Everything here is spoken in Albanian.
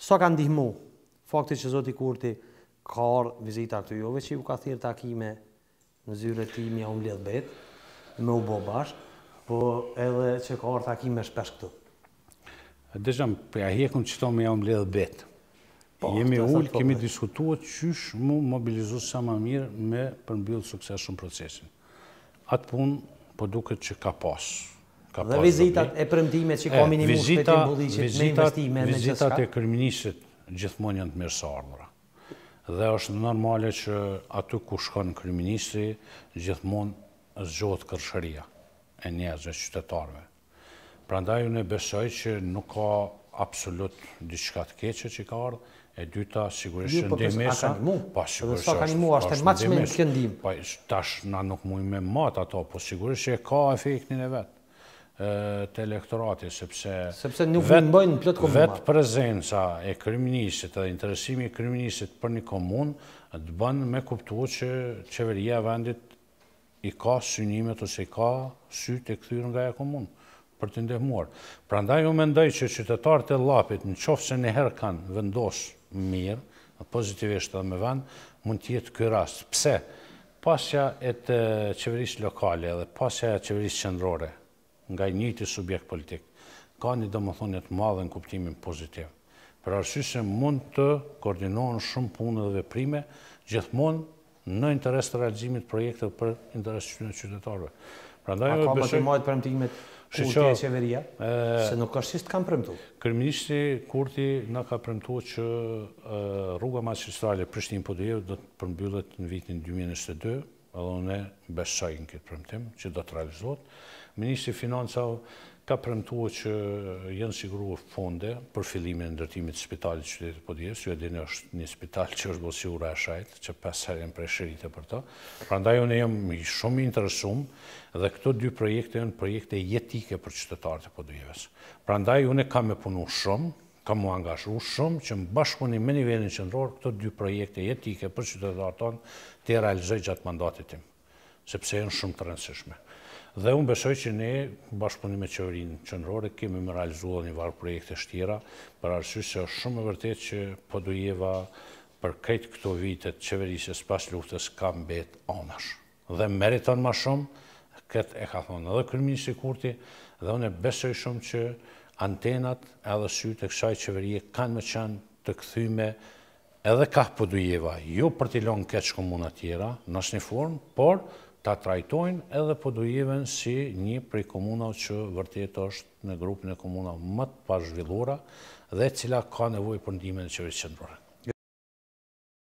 so ka ndihmu fakti që Zoti Kurti ka orë vizita këtu juve që ju ka thirë takime në zyre ti mja unë ledh bet me u bo bashkë, po edhe që ka orë takime shpesh këtu Dëshëm, për po hekën që to mja unë ledh bet po, jemi ullë, kemi po. diskutua qysh mu mobilizu sa më mirë me përmbyllë sukses shumë procesin atë punë po duke që ka pasë dhe vizitat e premtimet që ka minimus vizita, për timbulishit me investime? Vizitat e kërminisit gjithmonë janë të mirë ardhura. Dhe është normale që aty ku shkon kërminisit, gjithmonë zgjohet kërshëria e njëzve qytetarve. Pra nda unë në besoj që nuk ka absolut diçka të keqe që ka ardhë, e dyta sigurisht që jo, ndihmesa. Po sigurisht që kanë mua është më shumë ndihmë. Po tash na nuk mujmë më mat ato, po sigurisht që ka efektin e vet të elektoratit, sepse... Sepse nuk më bëjnë plët Vetë prezenca e kriminisit edhe interesimi e kriminisit për një komun të bënë me kuptu që qeveria vendit i ka synimet ose i ka sy të këthyrë nga e komun për të ndihmuar. Pra nda ju me që qytetarët e lapit në qofë se njëherë kanë vendosë mirë, pozitivisht edhe me vend, mund jetë kërë rast. Pse? Pasja e të qeverisë lokale edhe pasja e qeverisë qëndrore, nga i njëti subjekt politik. Ka një domethënie të madhe në kuptimin pozitiv. Për arsye se mund të koordinohen shumë punë dhe veprime gjithmonë në interes të realizimit të projekteve për interesin e qytetarëve. Prandaj ka më të mëdhtë premtime të qeveria, se nuk është se kanë premtuar. Kryeministri Kurti na ka premtuar që rruga magistrale Prishtinë-Podujev do të përmbyllet në vitin 2022 edhe në besoj në këtë premtim që do të realizohet. Ministri Financave ka premtuar që jenë sigurua fonde për filimin e ndërtimit spitalit që të podjes, ju e dini është një spital që është bësi ura e shajtë, që pesë herën për e për të. Pra ndaj unë e jem shumë interesum dhe këto dy projekte jenë projekte jetike për qytetarët e podjeves. Pra ndaj unë e kam e punu shumë, kam mu angashru shumë që më bashkëpuni me nivelin qëndror këto dy projekte jetike për qytetarë tonë të realizoj gjatë mandatit tim, sepse e në shumë të rëndësishme. Dhe unë besoj që ne, bashkëpunim me qeverinë qëndrore, kemi me realizua një varë projekte shtira, për arsysh që është shumë e vërtet që podujeva për këtë këto vitet qeverisës pas luftës ka mbet anash. Dhe meriton ma shumë, këtë e ka thonë edhe kërminë si kurti, dhe unë e besoj shumë që antenat edhe sytë e kësaj qeverie kanë me qenë të këthyme edhe ka podujeva, jo për të lonë keqë komuna tjera, në është një formë, por ta trajtojnë edhe podujeven si një prej komuna që vërtet është në grupin e komuna më të pashvillora dhe cila ka nevoj për ndime në qeverisë qëndërën.